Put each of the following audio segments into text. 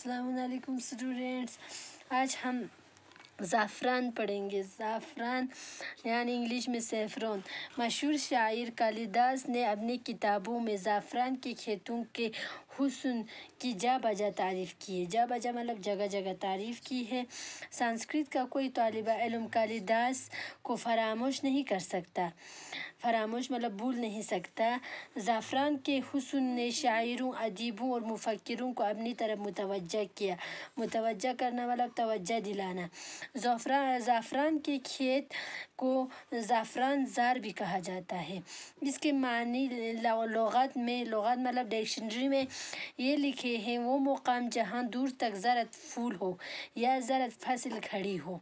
असलकुम स्टूडेंट्स आज हम ज़ाफ़रान पढ़ेंगे ज़ाफ़रान यानी इंग्लिश में सैफरान मशहूर शायर कालिदास ने अपनी किताबों में ज़ाफ़रान के खेतों के हुसन की जा बजा तारीफ़ की है जा बजा मतलब जगह जगह तारीफ़ की है संस्कृत का कोई तलब इलम कालिदास को फरामोश नहीं कर सकता फरामोश मतलब भूल नहीं सकता ज़ाफ़रान के हुसन ने शायरों अदीबों और मुफक्रों को अपनी तरफ मुतवजह किया मुतवजह करना मतलब तोज्जा दिलाना ज़ाफ़रान ज़ाफ़रान के खेत को ज़ाफ़रान ज़ार भी कहा जाता है इसके मानी लगत में लगत मतलब डिक्शनरी में ये लिखे हैं वो मुकाम जहाँ दूर तक ज़रत फूल हो या ज़रत फसल खड़ी हो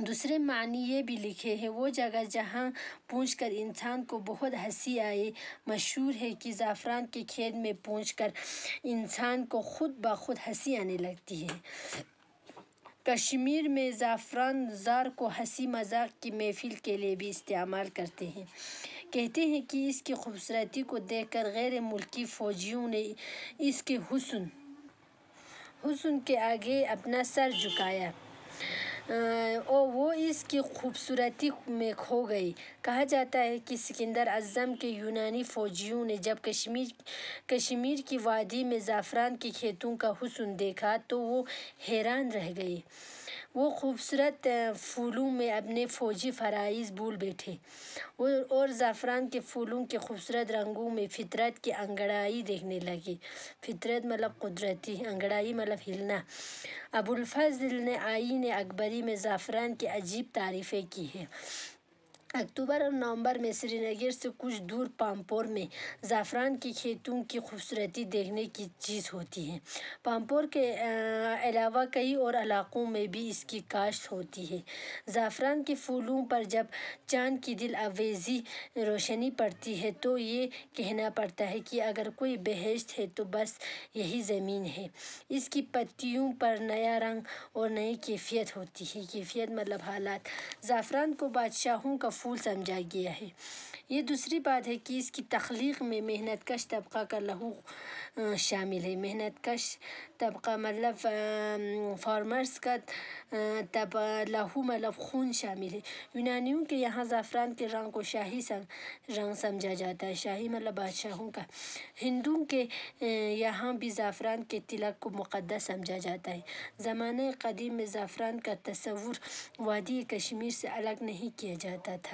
दूसरे मानी ये भी लिखे हैं वो जगह जहाँ पहुँच कर इंसान को बहुत हंसी आए मशहूर है कि ज़ाफ़रान के खेत में पहुँच कर इंसान को खुद ब खुद हंसी आने लगती है कश्मीर में ज़ाफ़रान ज़ार को हंसी मजाक की महफिल के लिए भी इस्तेमाल करते हैं कहते हैं कि इसकी खूबसूरती को देखकर गैर मुल्की फ़ौजियों ने इसके हुसन हुसन के आगे अपना सर झुकाया ओ वो इसकी खूबसूरती में खो गई कहा जाता है कि सिकंदर अज़म के यूनानी फ़ौजियों ने जब कश्मीर कश्मीर की वादी में ज़ाफ़रान के खेतों का हुसन देखा तो वो हैरान रह गई वो खूबसूरत फूलों में अपने फ़ौजी फ़राइज़ भूल बैठे और ज़ाफ़रान के फूलों के खूबसूरत रंगों में फितरत की अंगड़ाई देखने लगी फितरत मतलब कुदरती अंगड़ाई मतलब हिलना अबुलफजल ने आई ने अकबरी शायरी में ज़ाफ़रान की अजीब तारीफ़ें की हैं अक्टूबर और नवंबर में श्रीनगर से कुछ दूर पामपोर में ज़ाफ़रान की खेतों की खूबसूरती देखने की चीज़ होती है पामपोर के अलावा कई और इलाक़ों में भी इसकी काश्त होती है ज़ाफ़रान के फूलों पर जब चांद की दिल आवेजी रोशनी पड़ती है तो ये कहना पड़ता है कि अगर कोई बहश्त है तो बस यही ज़मीन है इसकी पत्तियों पर नया रंग और नई कैफियत होती है कैफियत मतलब हालात ज़ाफ़रान को बादशाहों का फूल समझा गया है ये दूसरी बात है कि इसकी तख्लीक में मेहनत कश तबका का लहू शामिल है मेहनत कश तबका मतलब फार्मर्स का तब लहू मतलब खून शामिल है यूनानियों के यहाँ ज़ाफ़रान के रंग को शाही सम, रंग समझा जाता है शाही मतलब बादशाहों का हिंदुओं के यहाँ भी ज़ाफ़रान के तिलक को मुक़दस समझा जाता है ज़माने कदीम में ज़ाफ़रान का तस्वूर वादी कश्मीर से अलग नहीं किया जाता था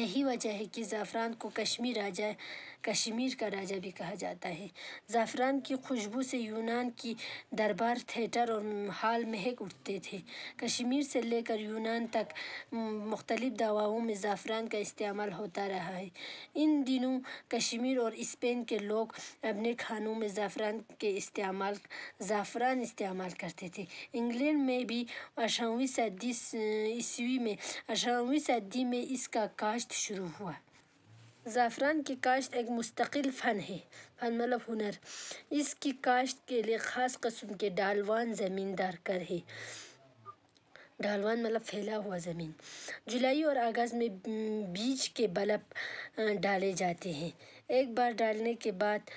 यही वजह है कि ज़ाफ़रान को कश्मीर राजा कश्मीर का राजा भी कहा जाता है ज़ाफ़रान की खुशबू से यूनान की दरबार थिएटर और हाल महक उठते थे कश्मीर से लेकर यूनान तक मुख्तलिफ़ दवाओं में ज़ाफ़रान का इस्तेमाल होता रहा है इन दिनों कश्मीर और स्पेन के लोग अपने खानों में ज़ाफ़रान के इस्तेमाल ज़ाफ़रान इस्तेमाल करते थे इंग्लैंड में भी अठारहवीं सदी ईस्वी में अठारहवीं सदी में इसका काश काश्त शुरू हुआ ज़ैफ़रान की काश्त एक मुस्तकिल फ़न है फ़न मतलब हुनर इसकी काश्त के लिए ख़ास कस्म के डालवान ज़मींदार कर है डालवान मतलब फैला हुआ ज़मीन जुलाई और अगस्त में बीज के बल्ब डाले जाते हैं एक बार डालने के बाद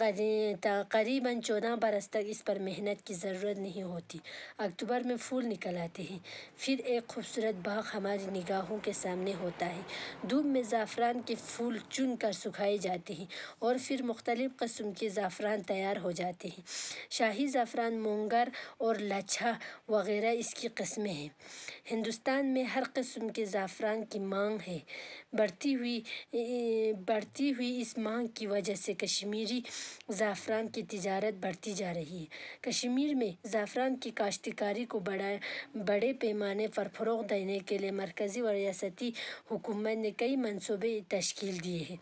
करीबन चौदह बरस तक इस पर मेहनत की ज़रूरत नहीं होती अक्टूबर में फूल निकल आते हैं फिर एक खूबसूरत बाग हमारी निगाहों के सामने होता है धूप में ज़ाफ़रान के फूल चुन कर सुखाए जाते हैं और फिर मुख्तलिफ़ कस्म के ज़ाफ़रान तैयार हो जाते हैं शाही ज़ाफ़रान मोंगर और लच्छा वगैरह इसकी कस्में हैं हिंदुस्तान में हर कस्म के ज़ाफ़रान की मांग है बढ़ती हुई बढ़ती हुई इस मांग की वजह से कश्मीरी ज़ाफ़रान की तजारत बढ़ती जा रही है कश्मीर में ज़ाफ़रान की काश्तकारी को बड़ा बड़े पैमाने पर फ़रोग देने के लिए मरकज़ी और रियासती हुकूमत ने कई मनसूबे तश्ल दिए हैं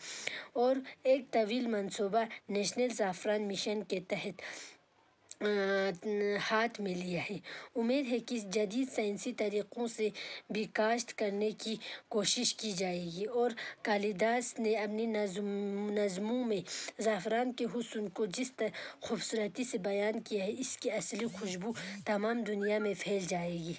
और एक तवील मनसूबा नेशनल ज़ाफ़रान मिशन के तहत हाथ में लिया है उम्मीद है कि जदीद साइंसी तरीक़ों से भी काश्त करने की कोशिश की जाएगी और कालिदास ने अपनी नज़म नज़मों में ज़ाफ़रान के हुस्न को जिस खूबसूरती से बयान किया है इसकी असली खुशबू तमाम दुनिया में फैल जाएगी